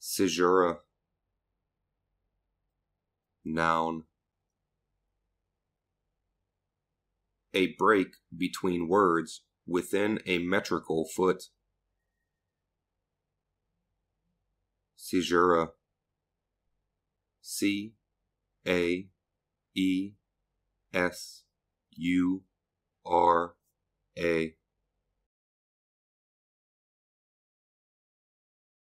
Caesura. Noun. A break between words within a metrical foot. Caesura. C A E S U R A